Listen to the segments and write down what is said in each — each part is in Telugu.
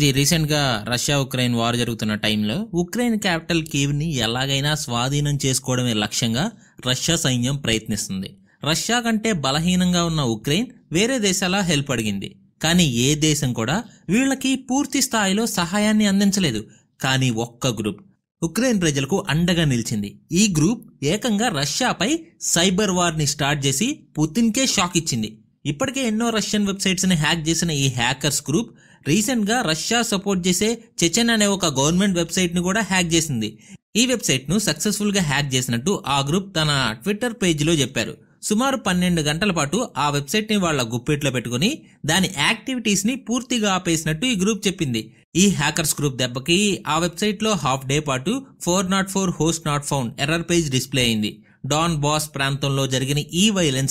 ఇది రీసెంట్గా రష్యా ఉక్రెయిన్ వార్ జరుగుతున్న టైంలో ఉక్రెయిన్ క్యాపిటల్ కీవ్ని ఎలాగైనా స్వాధీనం చేసుకోవడమే లక్ష్యంగా రష్యా సైన్యం ప్రయత్నిస్తుంది రష్యా కంటే బలహీనంగా ఉన్న ఉక్రెయిన్ వేరే దేశాల హెల్ప్ అడిగింది కానీ ఏ దేశం కూడా వీళ్ళకి పూర్తి స్థాయిలో సహాయాన్ని అందించలేదు కానీ ఒక్క గ్రూప్ ఉక్రెయిన్ ప్రజలకు అండగా నిలిచింది ఈ గ్రూప్ ఏకంగా రష్యాపై సైబర్ వార్ని స్టార్ట్ చేసి పుతిన్కే షాక్ ఇచ్చింది ఇప్పటికే ఎన్నో రష్యన్ వెబ్సైట్స్ని హ్యాక్ చేసిన ఈ హ్యాకర్స్ గ్రూప్ రీసెంట్గా రష్యా సపోర్ట్ చేసే చెచెన్ అనే ఒక గవర్నమెంట్ వెబ్సైట్ని కూడా హ్యాక్ చేసింది ఈ వెబ్సైట్ను సక్సెస్ఫుల్గా హ్యాక్ చేసినట్టు ఆ గ్రూప్ తన ట్విట్టర్ పేజీలో చెప్పారు సుమారు పన్నెండు గంటల పాటు ఆ వెబ్సైట్ని వాళ్ళ గుప్పెట్లో పెట్టుకుని దాని యాక్టివిటీస్ని పూర్తిగా ఆపేసినట్టు ఈ గ్రూప్ చెప్పింది ఈ హ్యాకర్స్ గ్రూప్ దెబ్బకి ఆ వెబ్సైట్లో హాఫ్ డే పాటు four not four host not found error page display అయింది డాన్ బాస్ ప్రాంతంలో జరిగిన ఈ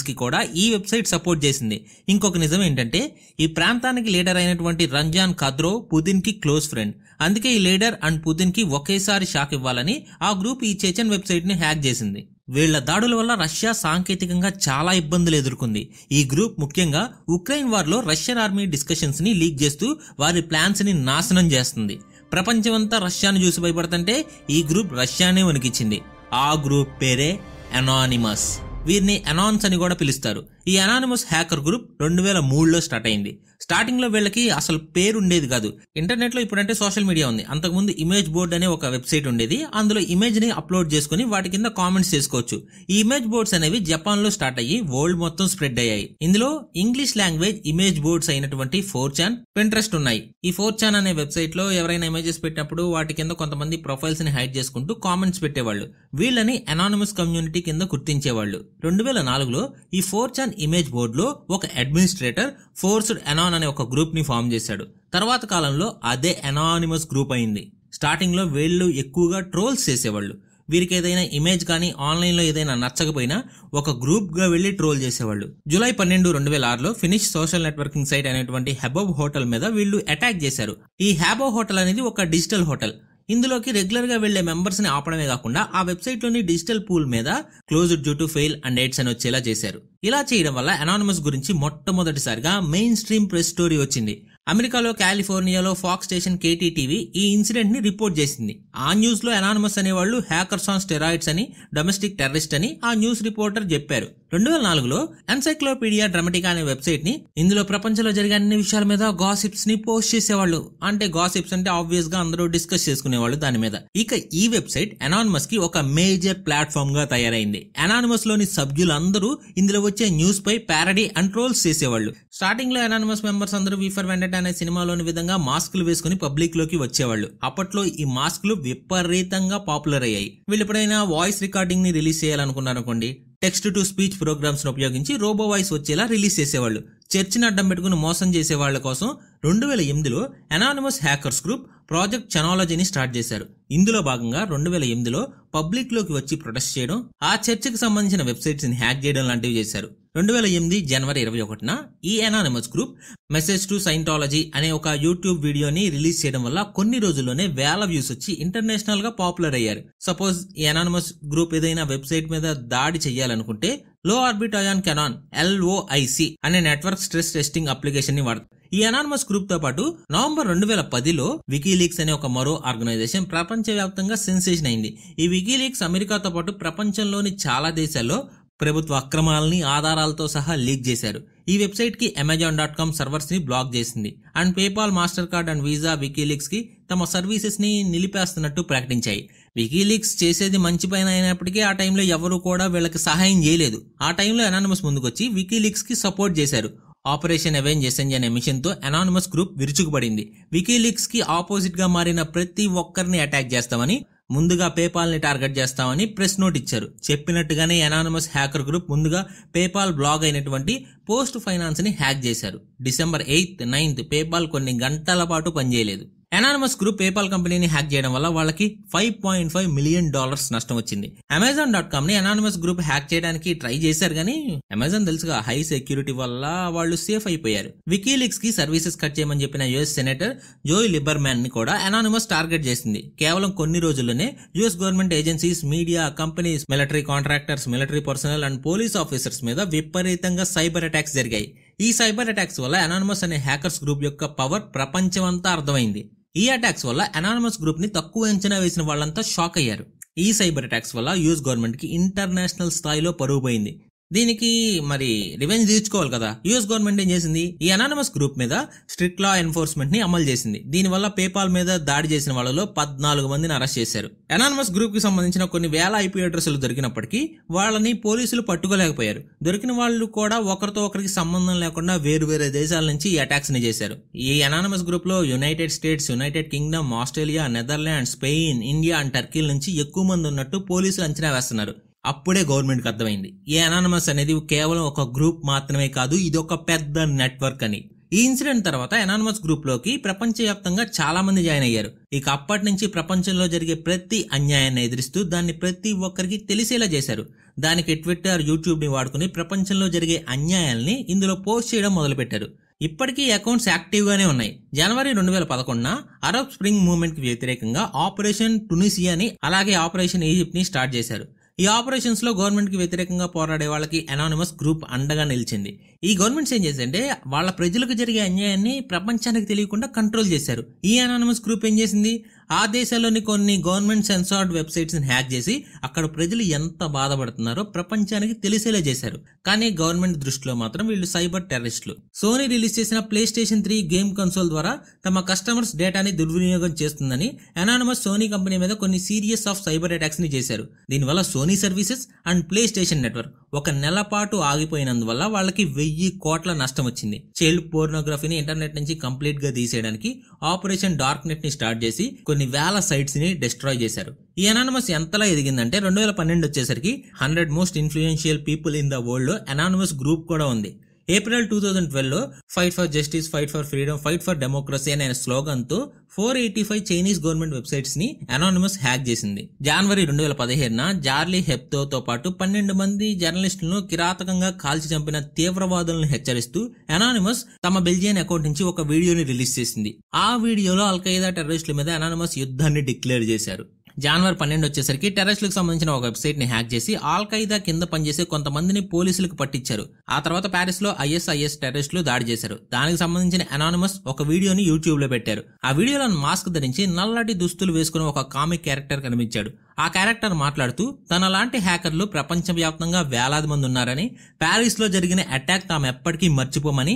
కి కూడా ఈ వెబ్సైట్ సపోర్ట్ చేసింది ఇంకొక నిజం ఏంటంటే ఈ ప్రాంతానికి లీడర్ అయినటువంటి రంజాన్ ఖద్రో పుతిన్కి క్లోజ్ ఫ్రెండ్ అందుకే ఈ లీడర్ అండ్ పుతిన్కి ఒకేసారి షాక్ ఇవ్వాలని ఆ గ్రూప్ ఈ వెబ్సైట్ వెబ్సైట్ని హ్యాక్ చేసింది వీళ్ల దాడుల వల్ల రష్యా సాంకేతికంగా చాలా ఇబ్బందులు ఎదుర్కొంది ఈ గ్రూప్ ముఖ్యంగా ఉక్రెయిన్ వార్లో రష్యన్ ఆర్మీ డిస్కషన్స్ ని లీక్ చేస్తూ వారి ప్లాన్స్ ని నాశనం చేస్తుంది ప్రపంచమంతా రష్యాను చూసి భయపడుతుంటే ఈ గ్రూప్ రష్యానే వణికిచ్చింది ఆ గ్రూప్ పేరే అనానిమస్ వీరిని అనాన్స్ అని కూడా పిలుస్తారు ఈ అనానిమస్ హ్యాకర్ గ్రూప్ రెండు వేల మూడులో స్టార్ట్ అయింది స్టార్టింగ్లో వీళ్ళకి అసలు పేరు ఉండేది కాదు ఇంటర్నెట్లో ఇప్పుడంటే సోషల్ మీడియా ఉంది అంతకుముందు ఇమేజ్ బోర్డ్ అనే ఒక వెబ్సైట్ ఉండేది అందులో ఇమేజ్ని అప్లోడ్ చేసుకుని వాటి కింద కామెంట్స్ చేసుకోవచ్చు ఈ ఇమేజ్ బోర్డ్స్ అనేవి జపాన్లో స్టార్ట్ అయ్యి వరల్డ్ మొత్తం స్ప్రెడ్ అయ్యాయి ఇందులో ఇంగ్లీష్ లాంగ్వేజ్ ఇమేజ్ బోర్డ్స్ అయినటువంటి ఫోర్ చాన్ పెంట్రెస్ట్ ఉన్నాయి ఈ ఫోర్ చాన్ అనే వెబ్సైట్లో ఎవరైనా ఇమేజెస్ పెట్టినప్పుడు వాటి కింద కొంతమంది ప్రొఫైల్స్ని హైడ్ చేసుకుంటూ కామెంట్స్ పెట్టేవాళ్ళు వీళ్ళని అనానమస్ కమ్యూనిటీ కింద గుర్తించేవాళ్ళు రెండు వేల నాలుగులో ఈ ఫోర్ చాన్ అమెజాన్ ఇమేజ్ బోర్డులో ఒక అడ్మినిస్ట్రేటర్ ఫోర్స్డ్ అనాన్ అనే ఒక గ్రూప్ని ఫామ్ చేశాడు తర్వాత కాలంలో అదే అనానిమస్ గ్రూప్ అయింది స్టార్టింగ్ లో వీళ్ళు ఎక్కువగా ట్రోల్స్ చేసేవాళ్ళు వీరికి ఏదైనా ఇమేజ్ కానీ ఆన్లైన్ లో ఏదైనా నచ్చకపోయినా ఒక గ్రూప్గా వెళ్లి ట్రోల్ చేసేవాళ్ళు జూలై పన్నెండు రెండు వేల ఆరులో ఫినిష్ సోషల్ నెట్వర్కింగ్ సైట్ అనేటువంటి హెబోబ్ హోటల్ మీద వీళ్ళు అటాక్ చేశారు ఈ హ్యాబో హోటల్ అనేది ఒక డిజిటల్ హోటల్ ఇందులోకి రెగ్యులర్గా వెళ్లే మెంబర్స్ని ఆపడమే కాకుండా ఆ వెబ్సైట్లోని డిజిటల్ పూల్ మీద closed due to fail and AIDS అని వచ్చేలా చేశారు ఇలా చేయడం వల్ల అనానమస్ గురించి మొట్టమొదటిసారిగా మెయిన్ స్ట్రీమ్ ప్రెస్ స్టోరీ వచ్చింది అమెరికాలో కాలిఫోర్నియాలో ఫాక్స్ స్టేషన్ కేటీటీవీ ఈ ఇన్సిడెంట్ ని రిపోర్ట్ చేసింది ఆ న్యూస్ లో అనానమస్ అనేవాళ్ళు హ్యాకర్స్ ఆన్ స్టెరాయిడ్స్ అని డొమెస్టిక్ టెర్రరిస్ట్ అని ఆ న్యూస్ రిపోర్టర్ చెప్పారు రెండు వేల నాలుగులో ఎన్సైక్లోపీడియా డ్రమటికా అనే వెబ్సైట్ ని ఇందులో ప్రపంచంలో జరిగే అన్ని విషయాల మీద గాసిప్స్ ని పోస్ట్ చేసేవాళ్ళు అంటే గాసిప్స్ అంటే ఆబ్వియస్ గా అందరూ డిస్కస్ చేసుకునేవాళ్ళు దాని మీద ఇక ఈ వెబ్సైట్ అనానమస్ కి ఒక మేజర్ ప్లాట్ఫామ్ గా తయారైంది అనానమస్ లోని సభ్యులందరూ ఇందులో వచ్చే న్యూస్ పై ప్యారడీ అండ్ ట్రోల్స్ చేసేవాళ్ళు స్టార్టింగ్ లో అనానిమస్ మెంబర్స్ అందరూ వీఫర్ వెండెట్ అనే సినిమాలోని విధంగా మాస్కులు వేసుకుని పబ్లిక్ లోకి వచ్చేవాళ్ళు అప్పట్లో ఈ మాస్కులు విపరీతంగా పాపులర్ అయ్యాయి వీళ్ళు ఎప్పుడైనా వాయిస్ రికార్డింగ్ ని రిలీజ్ చేయాలనుకున్నారనుకోండి టెక్స్ట్ టు స్పీచ్ ప్రోగ్రామ్స్ను ఉపయోగించి రోబో వాయిస్ వచ్చేలా రిలీజ్ చేసేవాళ్ళు చర్చిని అడ్డం పెట్టుకుని మోసం చేసే వాళ్ళ కోసం రెండు వేల ఎనిమిదిలో అనానిమస్ హ్యాకర్స్ గ్రూప్ ప్రాజెక్ట్ చనాలజీని స్టార్ట్ చేశారు ఇందులో భాగంగా రెండు వేల ఎనిమిదిలో పబ్లిక్లోకి వచ్చి ప్రొటెస్ట్ చేయడం ఆ చర్చకు సంబంధించిన వెబ్సైట్స్ని హ్యాక్ చేయడం లాంటివి చేశారు రెండు వేల ఎనిమిది జనవరి ఇరవై ఒకటిన ఈ anonymous group message to Scientology అనే ఒక యూట్యూబ్ వీడియోని రిలీజ్ చేయడం వల్ల కొన్ని రోజుల్లోనే వేల వ్యూస్ వచ్చి ఇంటర్నేషనల్ గా పాపులర్ అయ్యారు సపోజ్ ఈ అనానిమస్ గ్రూప్ ఏదైనా వెబ్సైట్ మీద దాడి చేయాలనుకుంటే లో ఆర్బిట్ అయాన్ కెనాన్ ఎల్ఓఐసి అనే నెట్వర్క్ స్ట్రెస్ టెస్టింగ్ అప్లికేషన్ ని వాడతారు ఈ అనానమస్ గ్రూప్ తో పాటు నవంబర్ రెండు వేల పదిలో వికీలీక్స్ అనే ఒక మరో ఆర్గనైజేషన్ ప్రపంచ ప్రపంచవ్యాప్తంగా సెన్సేషన్ అయింది ఈ వికీలీక్స్ అమెరికాతో పాటు ప్రపంచంలోని చాలా దేశాల్లో ప్రభుత్వ అక్రమాలని ఆధారాలతో సహా లీక్ చేశారు ఈ వెబ్సైట్కి అమెజాన్ డాట్ కామ్ సర్వర్స్ని బ్లాక్ చేసింది and PayPal Mastercard and Visa వికీలీక్స్కి తమ సర్వీసెస్ని నిలిపేస్తున్నట్టు ప్రకటించాయి వికీలీక్స్ చేసేది మంచి పైన అయినప్పటికీ ఆ టైంలో ఎవరు కూడా వీళ్ళకి సహాయం చేయలేదు ఆ టైంలో ఎనానమస్ ముందుకొచ్చి వికీలీక్స్కి సపోర్ట్ చేశారు ఆపరేషన్ అవెంజ్ ఎసెంజ్ అనే మిషన్తో అనానిమస్ గ్రూప్ విరుచుకుపడింది వికీలీక్స్కి ఆపోజిట్గా మారిన ప్రతి ఒక్కరిని అటాక్ చేస్తామని ముందుగా పేపాల్ని టార్గెట్ చేస్తామని ప్రెస్ నోట్ ఇచ్చారు చెప్పినట్టుగానే అనానమస్ హ్యాకర్ గ్రూప్ ముందుగా పేపాల్ బ్లాగ్ అయినటువంటి పోస్ట్ ఫైనాన్స్ని హ్యాక్ చేశారు డిసెంబర్ ఎయిత్ నైన్త్ పేపాల్ కొన్ని గంటల పాటు పనిచేయలేదు ఎనానమస్ గ్రూప్ పేపాల్ కంపెనీని హ్యాక్ చేయడం వల్ల వాళ్ళకి five point five million dollars నష్టం వచ్చింది అమెజాన్ డాట్ కామ్ ని ఎనానమస్ గ్రూప్ హ్యాక్ చేయడానికి ట్రై చేశారు కానీ అమెజాన్ తెలుసుగా హై సెక్యూరిటీ వల్ల వాళ్ళు సేఫ్ అయిపోయారు వికీలీక్స్ కి సర్వీసెస్ కట్ చేయమని చెప్పిన US senator Joe Lieberman కూడా అనానమస్ టార్గెట్ చేసింది కేవలం కొన్ని రోజుల్లోనే US government agencies media companies military contractors military personnel and police officers మీద విపరీతంగా సైబర్ అటాక్స్ జరిగాయి ఈ సైబర్ అటాక్స్ వల్ల అనానమస్ అనే హ్యాకర్స్ గ్రూప్ యొక్క పవర్ ప్రపంచమంతా అర్థమైంది ఈ అటాక్స్ వల్ల అనానమస్ గ్రూప్ ని తక్కువ అంచనా వేసిన వాళ్ళంతా షాక్ అయ్యారు ఈ సైబర్ అటాక్స్ వల్ల యుఎస్ గవర్నమెంట్ కి ఇంటర్నేషనల్ స్థాయిలో పరుగు పోయింది దీనికి మరి రివెంజ్ తీర్చుకోవాలి కదా యుఎస్ గవర్నమెంట్ ఏం చేసింది ఈ అనానమస్ గ్రూప్ మీద స్ట్రిక్ట్ లా ఎన్ఫోర్స్మెంట్ ని అమలు చేసింది దీనివల్ల పేపాల్ మీద దాడి చేసిన వాళ్ళలో పద్నాలుగు మందిని అరెస్ట్ చేశారు అనానమస్ గ్రూప్ కి సంబంధించిన కొన్ని వేల ఐపీ అడ్రస్లు దొరికినప్పటికీ వాళ్ళని పోలీసులు పట్టుకోలేకపోయారు దొరికిన వాళ్ళు కూడా ఒకరితో ఒకరికి సంబంధం లేకుండా వేరు వేరే దేశాల నుంచి ఈ అటాక్స్ ని చేశారు ఈ అనానమస్ గ్రూప్ లో United States United Kingdom Australia Netherland Spain India and టర్కీల నుంచి ఎక్కువ మంది ఉన్నట్టు పోలీసులు అంచనా వేస్తున్నారు అప్పుడే గవర్నమెంట్కి అర్థమైంది ఈ అనానమస్ అనేది కేవలం ఒక గ్రూప్ మాత్రమే కాదు ఇది ఒక పెద్ద నెట్వర్క్ అని ఈ ఇన్సిడెంట్ తర్వాత ఎనానమస్ గ్రూప్ లోకి ప్రపంచవ్యాప్తంగా చాలా మంది జాయిన్ అయ్యారు ఇక అప్పటి నుంచి ప్రపంచంలో జరిగే ప్రతి అన్యాయాన్ని ఎదిరిస్తూ దాన్ని ప్రతి ఒక్కరికి తెలిసేలా చేశారు దానికి ట్విట్టర్ యూట్యూబ్ ని వాడుకుని ప్రపంచంలో జరిగే అన్యాయాల్ని ఇందులో పోస్ట్ చేయడం మొదలుపెట్టారు ఇప్పటికీ అకౌంట్స్ యాక్టివ్గానే ఉన్నాయి జనవరి రెండు వేల పదకొండున అరబ్ స్ప్రింగ్ కి వ్యతిరేకంగా ఆపరేషన్ టునిసియాని అలాగే ఆపరేషన్ ఈజిప్ట్ని స్టార్ట్ చేశారు ఈ ఆపరేషన్స్లో గవర్నమెంట్కి వ్యతిరేకంగా పోరాడే వాళ్ళకి అనానిమస్ గ్రూప్ అండగా నిలిచింది ఈ గవర్నమెంట్స్ ఏం చేసిందంటే వాళ్ళ ప్రజలకు జరిగే అన్యాయాన్ని ప్రపంచానికి తెలియకుండా కంట్రోల్ చేశారు ఈ అనానిమస్ గ్రూప్ ఏం చేసింది ఆ దేశాల్లోని కొన్ని గవర్నమెంట్ సెన్సార్డ్ వెబ్సైట్స్ని హ్యాక్ చేసి అక్కడ ప్రజలు ఎంత బాధపడుతున్నారో ప్రపంచానికి తెలిసేలా చేశారు కానీ గవర్నమెంట్ దృష్టిలో మాత్రం వీళ్ళు సైబర్ టెర్రరిస్టులు సోనీ రిలీజ్ చేసిన PlayStation three game console ద్వారా తమ కస్టమర్స్ డేటాని దుర్వినియోగం చేస్తుందని అనానమస్ సోనీ కంపెనీ మీద కొన్ని సీరియస్ ఆఫ్ సైబర్ అటాక్స్ ని చేశారు దీనివల్ల Sony services and PlayStation network ఒక నెల పాటు ఆగిపోయినందువల్ల వాళ్ళకి వెయ్యి కోట్ల నష్టం వచ్చింది చైల్డ్ పోర్నోగ్రఫీని ఇంటర్నెట్ నుంచి కంప్లీట్ గా తీసేయడానికి ఆపరేషన్ డార్క్ నెట్ ని స్టార్ట్ చేసి కొన్ని కొన్ని వేల సైట్స్ని డిస్ట్రాయ్ చేశారు ఈ అనానమస్ ఎంతలా ఎదిగిందంటే రెండు వేల పన్నెండు వచ్చేసరికి hundred most influential people in the world anonymous group కూడా ఉంది ఏప్రిల్ టూ థౌజండ్ ట్వెల్వ్లో fight for justice fight for freedom fight for democracy అనే స్లోగన్తో four eighty five Chinese government websites ని అనానిమస్ హ్యాక్ చేసింది జనవరి రెండు వేల పదిహేనున జార్లీ హెప్తోతో పాటు పన్నెండు మంది జర్నలిస్టులను కిరాతకంగా కాల్చి చంపిన తీవ్రవాదులను హెచ్చరిస్తూ అనానిమస్ తమ బెల్జియన్ అకౌంట్ నుంచి ఒక వీడియోని రిలీజ్ చేసింది ఆ వీడియోలో అల్ఖైదా టెర్రరిస్టుల మీద అనానిమస్ యుద్ధాన్ని డిక్లేర్ చేశారు జనవరి పన్నెండు వచ్చేసరికి టెర్రరిస్టులకు సంబంధించిన ఒక వెబ్సైట్ ని హ్యాక్ చేసి ఆల్ ఖైదా కింద పనిచేసే కొంతమందిని పోలీసులకు పట్టించారు ఆ తర్వాత ప్యారిస్ లో ఐఎస్ఐఎస్ టెర్రరిస్టులు దాడి చేశారు దానికి సంబంధించిన అనానిమస్ ఒక వీడియోని యూట్యూబ్ లో పెట్టారు ఆ వీడియోలో మాస్క్ ధరించి నల్లటి దుస్తులు వేసుకుని ఒక కామిక్ క్యారెక్టర్ కనిపించాడు ఆ క్యారెక్టర్ మాట్లాడుతూ తన లాంటి హ్యాకర్లు ప్రపంచవ్యాప్తంగా వేలాది మంది ఉన్నారని ప్యారిస్లో జరిగిన అటాక్ తాము ఎప్పటికీ మర్చిపోమని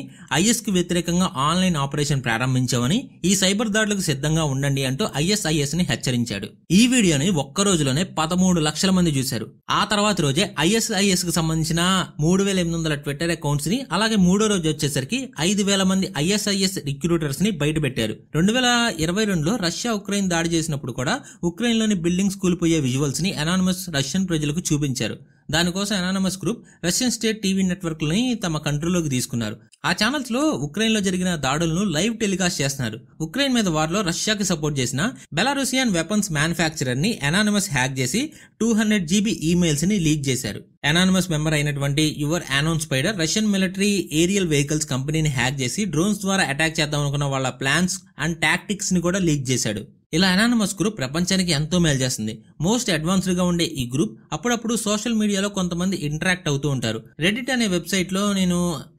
కు వ్యతిరేకంగా ఆన్లైన్ ఆపరేషన్ ప్రారంభించామని ఈ సైబర్ దాడులకు సిద్ధంగా ఉండండి అంటూ ఐఎస్ఐఎస్ ని హెచ్చరించాడు ఈ వీడియోని ఒక్క రోజులోనే పదమూడు లక్షల మంది చూశారు ఆ తర్వాత రోజే ఐఎస్ఐఎస్ కు సంబంధించిన మూడు వేల ఎనిమిది వందల ట్విట్టర్ అకౌంట్స్ ని అలాగే మూడో రోజు వచ్చేసరికి ఐదు వేల మంది ఐఎస్ఐఎస్ రిక్రూటర్స్ ని బయటపెట్టారు రెండు వేల ఇరవై రెండులో రష్యా ఉక్రెయిన్ దాడి చేసినప్పుడు కూడా ఉక్రెయిన్లోని బిల్డింగ్స్ కూలిపోయి రాబోయే విజువల్స్ని అనానమస్ రష్యన్ ప్రజలకు చూపించారు దానికోసం anonymous group Russian state TV నెట్వర్క్లని తమ కంట్రోల్లోకి తీసుకున్నారు ఆ ఛానల్స్ లో ఉక్రెయిన్ లో జరిగిన దాడులను లైవ్ టెలికాస్ట్ చేస్తున్నారు ఉక్రెయిన్ మీద వారిలో రష్యాకి సపోర్ట్ చేసిన బెలారూసియన్ వెపన్స్ మ్యానుఫ్యాక్చరర్ ని అనానమస్ హ్యాక్ చేసి టూ హండ్రెడ్ జీబీ ఈమెయిల్స్ ని లీక్ చేశారు అనానమస్ మెంబర్ అయినటువంటి your anon spider Russian military aerial vehicles కంపెనీని హ్యాక్ చేసి డ్రోన్స్ ద్వారా అటాక్ చేద్దాం అనుకున్న వాళ్ళ ప్లాన్స్ అండ్ టాక్టిక్స్ ని కూడా లీక్ చేశాడు ఇలా అనానమస్ గ్రూప్ ప్రపంచానికి ఎంతో మేలు చేస్తుంది మోస్ట్ అడ్వాన్స్డ్గా ఉండే ఈ గ్రూప్ అప్పుడప్పుడు సోషల్ మీడియాలో కొంతమంది ఇంటరాక్ట్ అవుతూ ఉంటారు రెడిట్ అనే వెబ్సైట్లో నేను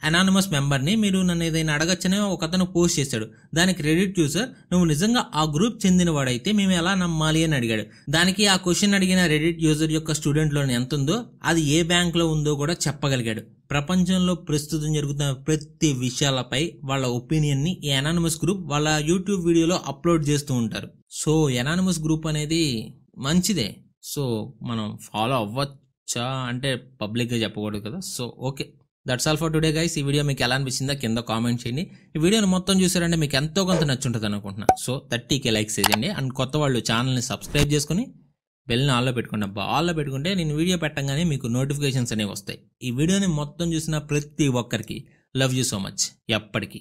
అనానమస్ మెంబర్ని మీరు నన్ను ఏదైనా అడగచ్చనే ఒక అతను పోస్ట్ చేశాడు దానికి రెడిట్ యూజర్ నువ్వు నిజంగా ఆ గ్రూప్ చెందినవాడైతే మేము ఎలా నమ్మాలి అని అడిగాడు దానికి ఆ క్వశ్చన్ అడిగిన రెడిట్ యూజర్ యొక్క స్టూడెంట్ లోన్ ఎంత ఉందో అది ఏ బ్యాంక్లో ఉందో కూడా చెప్పగలిగాడు ప్రపంచంలో ప్రస్తుతం జరుగుతున్న ప్రతి విషయాలపై వాళ్ళ ఒపీనియన్ని ఈ అనానమస్ గ్రూప్ వాళ్ళ యూట్యూబ్ వీడియోలో అప్లోడ్ చేస్తూ ఉంటారు సో ఎనానిమస్ గ్రూప్ అనేది మంచిదే సో మనం ఫాలో అవ్వచ్చా అంటే పబ్లిక్గా చెప్పకూడదు కదా so okay that's all for today guys ఈ వీడియో మీకు ఎలా అనిపించిందో కింద కామెంట్ చేయండి ఈ వీడియోని మొత్తం చూసారంటే మీకు ఎంతో కొంత నచ్చుంటుంది అనుకుంటున్నా సో థర్టీకే లైక్స్ చేయండి అండ్ కొత్త వాళ్ళు ఛానల్ని సబ్స్క్రైబ్ చేసుకుని బెల్ని ఆల్లో పెట్టుకోండి అబ్బా ఆల్లో పెట్టుకుంటే నేను వీడియో పెట్టగానే మీకు నోటిఫికేషన్స్ అనేవి వస్తాయి ఈ వీడియోని మొత్తం చూసిన ప్రతి ఒక్కరికి లవ్ యూ సో మచ్ ఎప్పటికీ